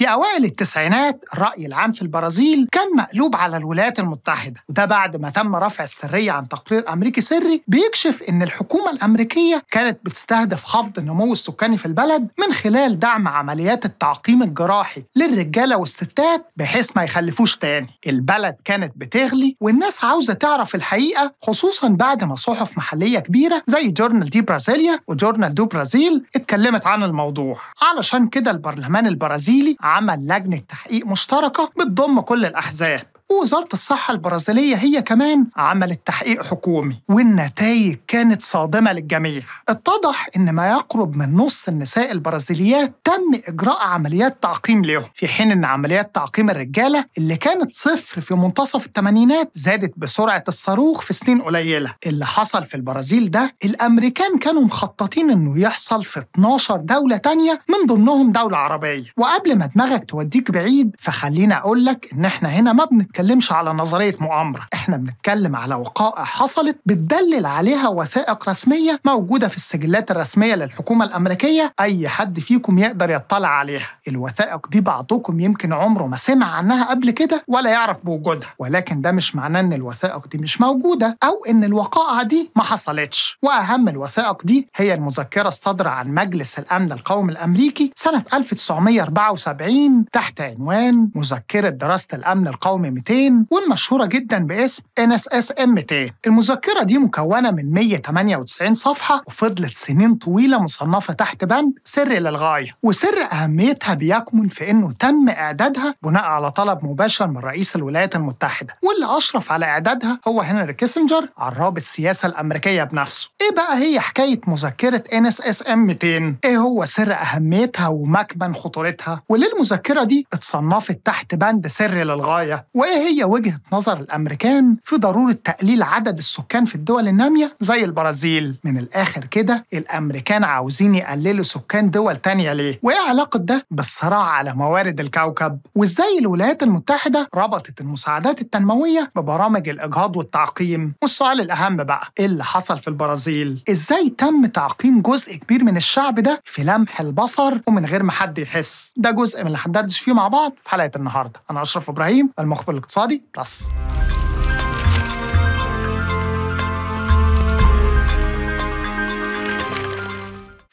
في أوائل التسعينات الرأي العام في البرازيل كان مقلوب على الولايات المتحدة وده بعد ما تم رفع السرية عن تقرير أمريكي سري بيكشف إن الحكومة الأمريكية كانت بتستهدف خفض النمو السكاني في البلد من خلال دعم عمليات التعقيم الجراحي للرجالة والستات بحيث ما يخلفوش تاني البلد كانت بتغلي والناس عاوزة تعرف الحقيقة خصوصا بعد ما صحف محلية كبيرة زي جورنال دي برازيليا وجورنال دو برازيل اتكلمت عن الموضوع علشان كده البرلمان البرازيلي عمل لجنة تحقيق مشتركة بتضم كل الأحزاب ووزارة الصحة البرازيلية هي كمان عملت تحقيق حكومي والنتائج كانت صادمة للجميع اتضح إن ما يقرب من نص النساء البرازيليات تم إجراء عمليات تعقيم لهم في حين إن عمليات تعقيم الرجالة اللي كانت صفر في منتصف الثمانينات زادت بسرعة الصاروخ في سنين قليلة اللي حصل في البرازيل ده الأمريكان كانوا مخططين إنه يحصل في 12 دولة تانية من ضمنهم دولة عربية وقبل ما دماغك توديك بعيد فخلينا أقولك إن إحنا هنا ما بنتكلم بنتكلمش على نظرية مؤامرة احنا بنتكلم على وقائع حصلت بتدلل عليها وثائق رسمية موجودة في السجلات الرسمية للحكومة الأمريكية أي حد فيكم يقدر يطلع عليها الوثائق دي بعضكم يمكن عمره ما سمع عنها قبل كده ولا يعرف بوجودها ولكن ده مش معناه ان الوثائق دي مش موجودة أو ان الوقائع دي ما حصلتش وأهم الوثائق دي هي المذكرة الصادرة عن مجلس الأمن القومي الأمريكي سنة 1974 تحت عنوان مذكرة دراسة الأمن القومي 200 والمشهورة جدا باسم ام 200 المذكرة دي مكونة من 198 صفحة وفضلت سنين طويلة مصنفة تحت بند سر للغاية وسر أهميتها بيكمن في أنه تم إعدادها بناء على طلب مباشر من رئيس الولايات المتحدة واللي أشرف على إعدادها هو هنري كيسنجر عراب السياسة الأمريكية بنفسه إيه بقى هي حكاية مذكرة NSSM 200 إيه هو سر أهميتها ومكمن خطورتها وليه المذكرة دي اتصنفت تحت بند سر للغاية وإيه هي وجهة نظر الأمريكان في ضرورة تقليل عدد السكان في الدول النامية زي البرازيل من الآخر كده الأمريكان عاوزين يقللوا سكان دول تانية ليه؟ وإيه علاقة ده بالصراع على موارد الكوكب؟ وإزاي الولايات المتحدة ربطت المساعدات التنموية ببرامج الإجهاض والتعقيم؟ والسؤال الأهم بقى إيه اللي حصل في البرازيل؟ إزاي تم تعقيم جزء كبير من الشعب ده في لمح البصر ومن غير ما حد يحس؟ ده جزء من اللي هندردش فيه مع بعض في حلقة النهاردة أنا أشرف إبراهيم المخبر Folge 20. Plus.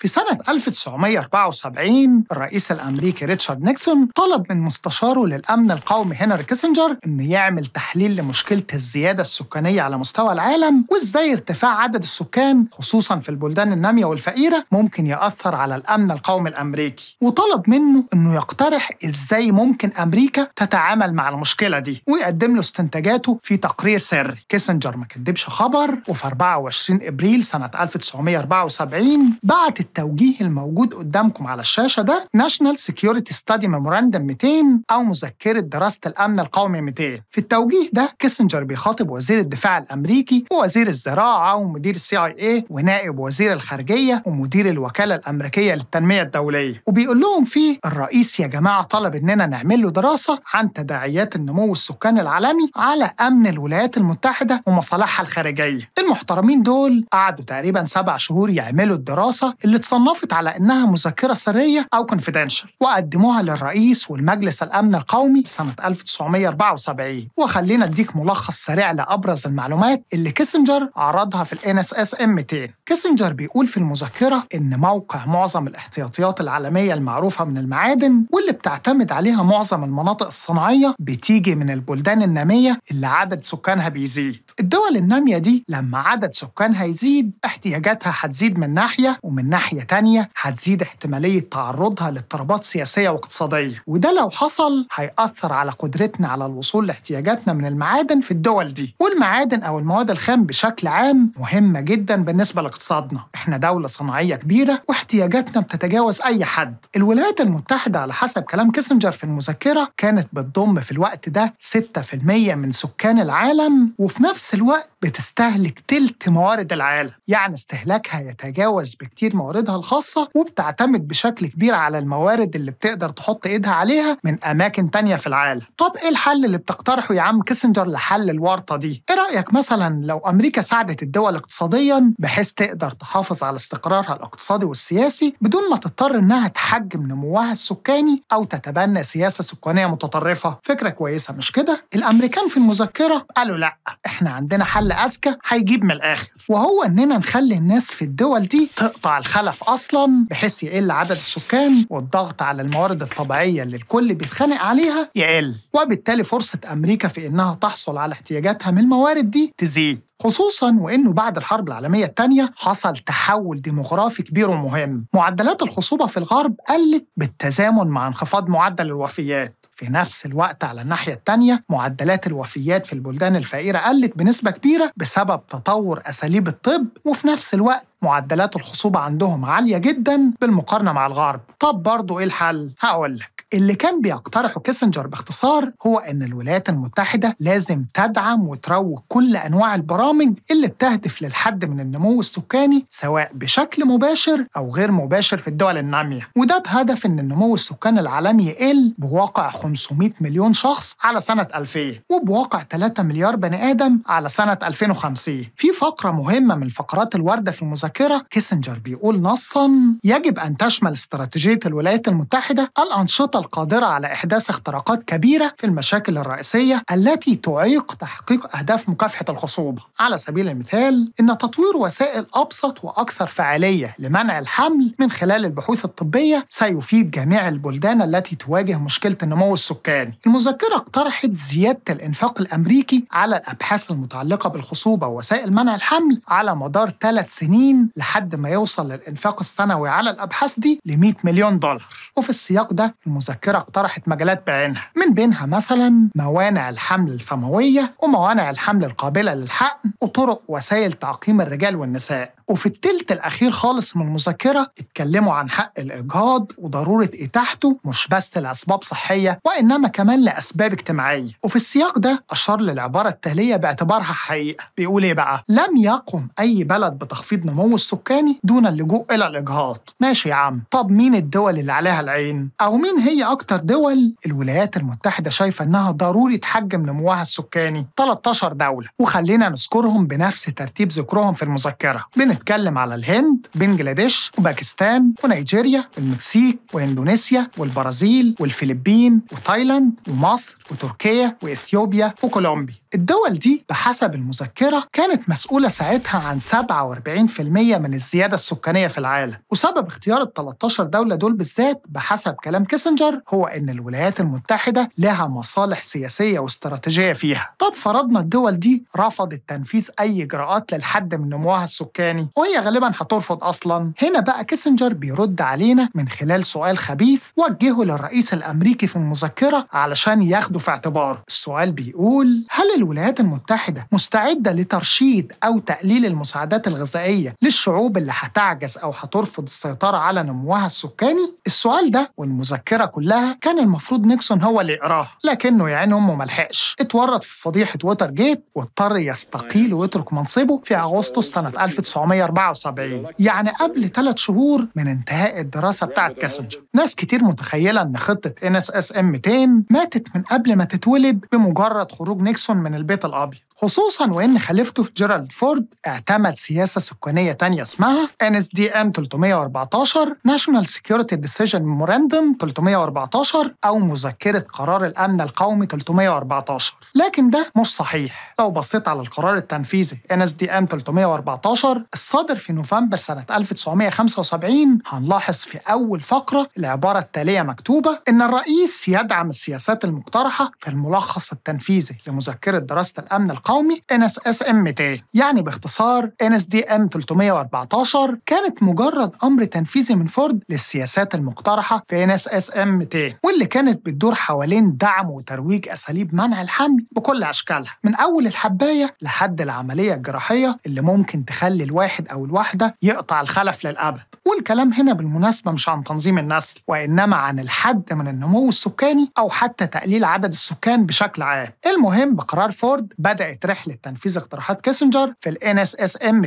في سنة 1974 الرئيس الأمريكي ريتشارد نيكسون طلب من مستشاره للأمن القومي هنري كيسنجر إنه يعمل تحليل لمشكلة الزيادة السكانية على مستوى العالم وإزاي ارتفاع عدد السكان خصوصا في البلدان النامية والفقيرة ممكن يأثر على الأمن القومي الأمريكي وطلب منه إنه يقترح إزاي ممكن أمريكا تتعامل مع المشكلة دي ويقدم له استنتاجاته في تقرير سري كيسنجر ما كدبش خبر وفي 24 إبريل سنة 1974 بعت التوجيه الموجود قدامكم على الشاشة ده ناشونال سيكيورتي ستادي ميموراندم 200 أو مذكرة دراسة الأمن القومي 200 في التوجيه ده كيسنجر بيخاطب وزير الدفاع الأمريكي ووزير الزراعة ومدير السي اي اي ونائب وزير الخارجية ومدير الوكالة الأمريكية للتنمية الدولية وبيقول لهم فيه الرئيس يا جماعة طلب إننا نعمل له دراسة عن تداعيات النمو السكاني العالمي على أمن الولايات المتحدة ومصالحها الخارجية المحترمين دول قعدوا تقريبا سبع شهور يعملوا الدراسة اللي اتصنفت على إنها مذكرة سرية أو كونفيدنشال وقدموها للرئيس والمجلس الأمن القومي سنة 1974 وخلينا أديك ملخص سريع لأبرز المعلومات اللي كيسنجر عرضها في ال NSSM 200 كيسنجر بيقول في المذكرة إن موقع معظم الاحتياطيات العالمية المعروفة من المعادن واللي بتعتمد عليها معظم المناطق الصناعية بتيجي من البلدان النامية اللي عدد سكانها بيزيد الدول النامية دي لما مع عدد سكانها يزيد احتياجاتها هتزيد من ناحية ومن ناحية تانية هتزيد احتمالية تعرضها لاضطرابات سياسية واقتصادية وده لو حصل هيأثر على قدرتنا على الوصول لاحتياجاتنا من المعادن في الدول دي والمعادن أو المواد الخام بشكل عام مهمة جدا بالنسبة لاقتصادنا احنا دولة صناعية كبيرة واحتياجاتنا بتتجاوز أي حد الولايات المتحدة على حسب كلام كيسنجر في المذكرة كانت بتضم في الوقت ده 6% من سكان العالم وفي نفس الوقت بتستهلك تلت موارد العالم يعني استهلاكها يتجاوز بكتير مواردها الخاصة وبتعتمد بشكل كبير على الموارد اللي بتقدر تحط إيدها عليها من أماكن تانية في العالم طب إيه الحل اللي بتقترحه يا عم كيسنجر لحل الورطة دي؟ إيه رأيك مثلا لو أمريكا ساعدت الدول اقتصاديا بحيث تقدر تحافظ على استقرارها الاقتصادي والسياسي بدون ما تضطر إنها تحجم نموها السكاني أو تتبنى سياسة سكانية متطرفة فكرة كويسة مش كده؟ الأمريكان في المذكرة قالوا لأ إحنا عندنا حل أذكى هيجيب نجيب من الاخر وهو اننا نخلي الناس في الدول دي تقطع الخلف اصلا بحيث يقل عدد السكان والضغط على الموارد الطبيعيه اللي الكل بيتخانق عليها يقل وبالتالي فرصه امريكا في انها تحصل على احتياجاتها من الموارد دي تزيد خصوصا وانه بعد الحرب العالميه الثانيه حصل تحول ديموغرافي كبير ومهم معدلات الخصوبه في الغرب قلت بالتزامن مع انخفاض معدل الوفيات في نفس الوقت على الناحية التانية معدلات الوفيات في البلدان الفقيرة قلت بنسبة كبيرة بسبب تطور أساليب الطب وفي نفس الوقت معدلات الخصوبة عندهم عالية جدا بالمقارنة مع الغرب طب برضه إيه الحل؟ هقول لك اللي كان بيقترحه كيسنجر باختصار هو إن الولايات المتحدة لازم تدعم وتروج كل أنواع البرامج اللي بتهدف للحد من النمو السكاني سواء بشكل مباشر أو غير مباشر في الدول النامية وده بهدف إن النمو السكاني العالمي يقل بواقع 500 مليون شخص على سنة 2000 وبواقع 3 مليار بني آدم على سنة 2050 في فقرة مهمة من فقرات الوردة في المذاكرة الذاكرة كيسنجر بيقول نصا يجب أن تشمل استراتيجية الولايات المتحدة الأنشطة القادرة على إحداث اختراقات كبيرة في المشاكل الرئيسية التي تعيق تحقيق أهداف مكافحة الخصوبة على سبيل المثال إن تطوير وسائل أبسط وأكثر فعالية لمنع الحمل من خلال البحوث الطبية سيفيد جميع البلدان التي تواجه مشكلة النمو السكاني المذكرة اقترحت زيادة الإنفاق الأمريكي على الأبحاث المتعلقة بالخصوبة ووسائل منع الحمل على مدار ثلاث سنين 2030 لحد ما يوصل للإنفاق السنوي على الأبحاث دي ل 100 مليون دولار وفي السياق ده المذكرة اقترحت مجالات بعينها من بينها مثلا موانع الحمل الفموية وموانع الحمل القابلة للحقن وطرق وسائل تعقيم الرجال والنساء وفي التلت الأخير خالص من المذكرة اتكلموا عن حق الإجهاض وضرورة إتاحته مش بس لأسباب صحية وإنما كمان لأسباب اجتماعية وفي السياق ده أشار للعبارة التالية باعتبارها حقيقة بيقول إيه بقى؟ لم يقم أي بلد بتخفيض نمو السكاني دون اللجوء إلى الإجهاض ماشي يا عم طب مين الدول اللي عليها العين؟ أو مين هي أكتر دول الولايات المتحدة شايفة إنها ضروري تحجم نموها السكاني؟ 13 دولة وخلينا نذكرهم بنفس ترتيب ذكرهم في المذكرة بنتكلم على الهند بنجلاديش وباكستان ونيجيريا والمكسيك واندونيسيا والبرازيل والفلبين وتايلاند ومصر وتركيا واثيوبيا وكولومبيا الدول دي بحسب المذكرة كانت مسؤولة ساعتها عن 47% من الزيادة السكانية في العالم وسبب اختيار ال 13 دولة دول بالذات بحسب كلام كيسنجر هو إن الولايات المتحدة لها مصالح سياسية واستراتيجية فيها طب فرضنا الدول دي رفضت تنفيذ أي إجراءات للحد من نموها السكاني وهي غالبا هترفض أصلا هنا بقى كيسنجر بيرد علينا من خلال سؤال خبيث وجهه للرئيس الأمريكي في المذكرة علشان ياخده في اعتباره السؤال بيقول هل الولايات المتحدة مستعدة لترشيد أو تقليل المساعدات الغذائية للشعوب اللي هتعجز أو هترفض السيطرة على نموها السكاني؟ السؤال ده والمذكرة كلها كان المفروض نيكسون هو اللي يقراها لكنه يعني أمه ملحقش اتورط في فضيحة ووتر جيت واضطر يستقيل ويترك منصبه في أغسطس سنة 1900 1974 يعني قبل ثلاث شهور من انتهاء الدراسة بتاعة كاسنجر ناس كتير متخيلة أن خطة NSSM 200 ماتت من قبل ما تتولد بمجرد خروج نيكسون من البيت الأبيض خصوصا وان خليفته جيرالد فورد اعتمد سياسه سكانيه تانية اسمها NSDM 314 National Security Decision Memorandum 314 او مذكره قرار الامن القومي 314 لكن ده مش صحيح لو بصيت على القرار التنفيذي NSDM 314 الصادر في نوفمبر سنه 1975 هنلاحظ في اول فقره العباره التاليه مكتوبه ان الرئيس يدعم السياسات المقترحه في الملخص التنفيذي لمذكره دراسه الامن القومي القومي 200 يعني باختصار NSDM 314 كانت مجرد أمر تنفيذي من فورد للسياسات المقترحة في 200 واللي كانت بتدور حوالين دعم وترويج أساليب منع الحمل بكل أشكالها من أول الحباية لحد العملية الجراحية اللي ممكن تخلي الواحد أو الواحدة يقطع الخلف للأبد والكلام هنا بالمناسبة مش عن تنظيم النسل وإنما عن الحد من النمو السكاني أو حتى تقليل عدد السكان بشكل عام المهم بقرار فورد بدأت بدات رحله تنفيذ اقتراحات كيسنجر في الان اس اس ام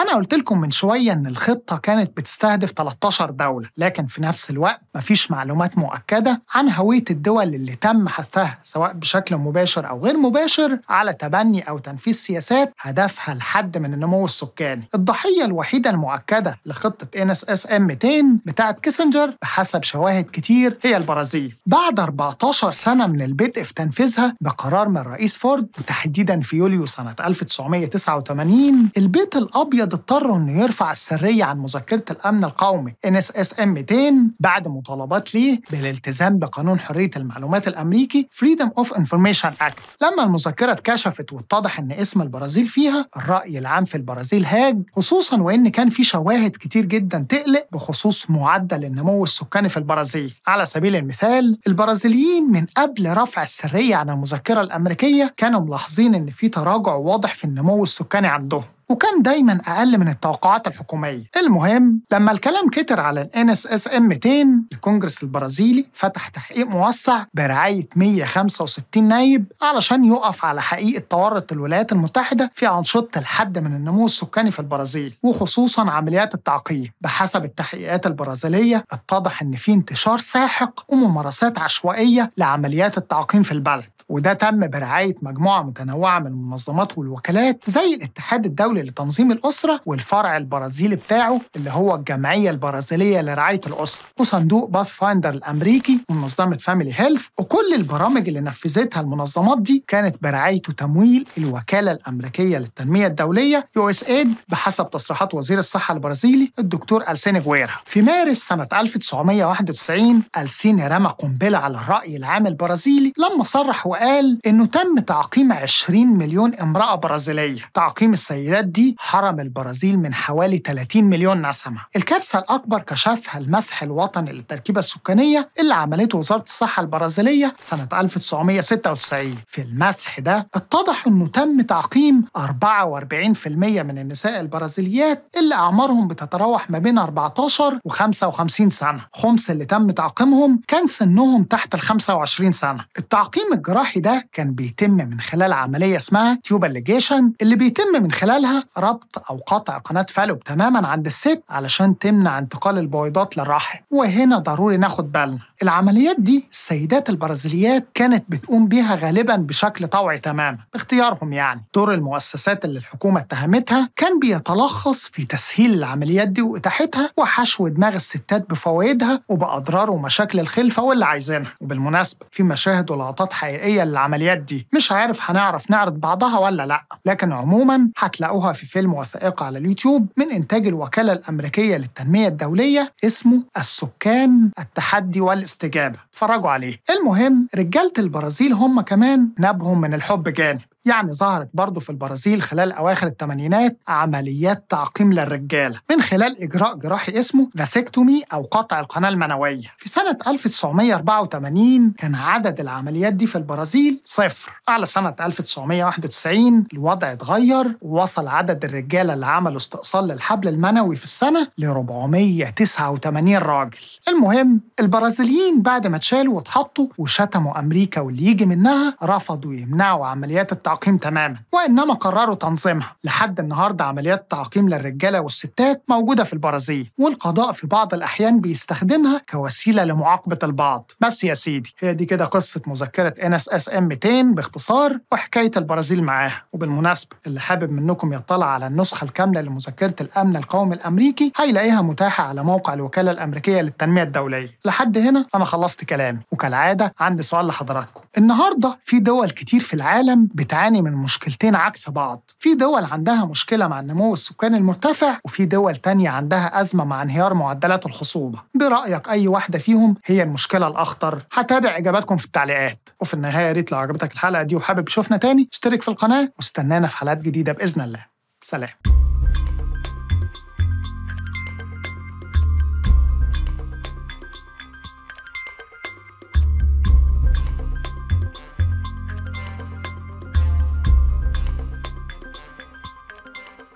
انا قلت لكم من شويه ان الخطه كانت بتستهدف 13 دوله لكن في نفس الوقت مفيش معلومات مؤكده عن هويه الدول اللي تم حثها سواء بشكل مباشر او غير مباشر على تبني او تنفيذ سياسات هدفها الحد من النمو السكاني الضحيه الوحيده المؤكده لخطه ان اس اس ام 200 بتاعه كيسنجر بحسب شواهد كتير هي البرازيل بعد 14 سنه من البدء في تنفيذها بقرار من الرئيس فورد وتحديدا في في يوليو سنة 1989 البيت الأبيض اضطر إنه يرفع السرية عن مذكرة الأمن القومي NSSM 200 بعد مطالبات ليه بالالتزام بقانون حرية المعلومات الأمريكي Freedom of Information Act لما المذكرة اتكشفت واتضح إن اسم البرازيل فيها الرأي العام في البرازيل هاج خصوصا وإن كان في شواهد كتير جدا تقلق بخصوص معدل النمو السكاني في البرازيل على سبيل المثال البرازيليين من قبل رفع السرية عن المذكرة الأمريكية كانوا ملاحظين إن في في تراجع واضح في النمو السكاني عندهم وكان دايما أقل من التوقعات الحكومية المهم لما الكلام كتر على ال NSSM 200 الكونجرس البرازيلي فتح تحقيق موسع برعاية 165 نايب علشان يقف على حقيقة تورط الولايات المتحدة في أنشطة الحد من النمو السكاني في البرازيل وخصوصا عمليات التعقيم بحسب التحقيقات البرازيلية اتضح إن في انتشار ساحق وممارسات عشوائية لعمليات التعقيم في البلد وده تم برعاية مجموعة متنوعة من المنظمات والوكالات زي الاتحاد الدولي الدولي لتنظيم الأسرة والفرع البرازيلي بتاعه اللي هو الجمعية البرازيلية لرعاية الأسرة وصندوق باث فايندر الأمريكي ومنظمة فاميلي هيلث وكل البرامج اللي نفذتها المنظمات دي كانت برعاية وتمويل الوكالة الأمريكية للتنمية الدولية يو اس ايد بحسب تصريحات وزير الصحة البرازيلي الدكتور ألسيني جويرها في مارس سنة 1991 ألسيني رمى قنبلة على الرأي العام البرازيلي لما صرح وقال إنه تم تعقيم 20 مليون امرأة برازيلية تعقيم السيدات الكارثات دي حرم البرازيل من حوالي 30 مليون نسمة الكارثة الأكبر كشفها المسح الوطني للتركيبة السكانية اللي عملته وزارة الصحة البرازيلية سنة 1996 في المسح ده اتضح أنه تم تعقيم 44% من النساء البرازيليات اللي أعمارهم بتتراوح ما بين 14 و 55 سنة خمس اللي تم تعقيمهم كان سنهم تحت ال 25 سنة التعقيم الجراحي ده كان بيتم من خلال عملية اسمها تيوبال اللي بيتم من خلالها ربط أو قطع قناة فالوب تماما عند الست علشان تمنع انتقال البويضات للرحم وهنا ضروري ناخد بالنا العمليات دي السيدات البرازيليات كانت بتقوم بيها غالبا بشكل طوعي تماما باختيارهم يعني دور المؤسسات اللي الحكومة اتهمتها كان بيتلخص في تسهيل العمليات دي وإتاحتها وحشو دماغ الستات بفوائدها وبأضرار ومشاكل الخلفة واللي عايزينها وبالمناسبة في مشاهد ولقطات حقيقية للعمليات دي مش عارف هنعرف نعرض بعضها ولا لأ لكن عموما هتلاقوها عرضوها في فيلم وثائقي على اليوتيوب من إنتاج الوكالة الأمريكية للتنمية الدولية اسمه السكان التحدي والاستجابة اتفرجوا عليه المهم رجالة البرازيل هم كمان نابهم من الحب جانب يعني ظهرت برضه في البرازيل خلال أواخر الثمانينات عمليات تعقيم للرجالة من خلال إجراء جراحي اسمه فاسكتومي أو قطع القناة المنوية في سنة 1984 كان عدد العمليات دي في البرازيل صفر على سنة 1991 الوضع اتغير ووصل عدد الرجالة اللي عملوا استئصال للحبل المنوي في السنة ل 489 راجل المهم البرازيليين بعد ما اتشالوا واتحطوا وشتموا أمريكا واللي يجي منها رفضوا يمنعوا عمليات التعقيم التعقيم تماما وإنما قرروا تنظيمها لحد النهاردة عمليات تعقيم للرجالة والستات موجودة في البرازيل والقضاء في بعض الأحيان بيستخدمها كوسيلة لمعاقبة البعض بس يا سيدي هي دي كده قصة مذكرة ان اس ام 200 باختصار وحكاية البرازيل معاها وبالمناسبة اللي حابب منكم يطلع على النسخة الكاملة لمذكرة الأمن القومي الأمريكي هيلاقيها متاحة على موقع الوكالة الأمريكية للتنمية الدولية لحد هنا أنا خلصت كلامي وكالعادة عندي سؤال لحضراتكم النهاردة في دول كتير في العالم بتعاني بتعاني من مشكلتين عكس بعض في دول عندها مشكلة مع النمو السكاني المرتفع وفي دول تانية عندها أزمة مع انهيار معدلات الخصوبة برأيك أي واحدة فيهم هي المشكلة الأخطر هتابع إجاباتكم في التعليقات وفي النهاية يا ريت لو عجبتك الحلقة دي وحابب تشوفنا تاني اشترك في القناة واستنانا في حلقات جديدة بإذن الله سلام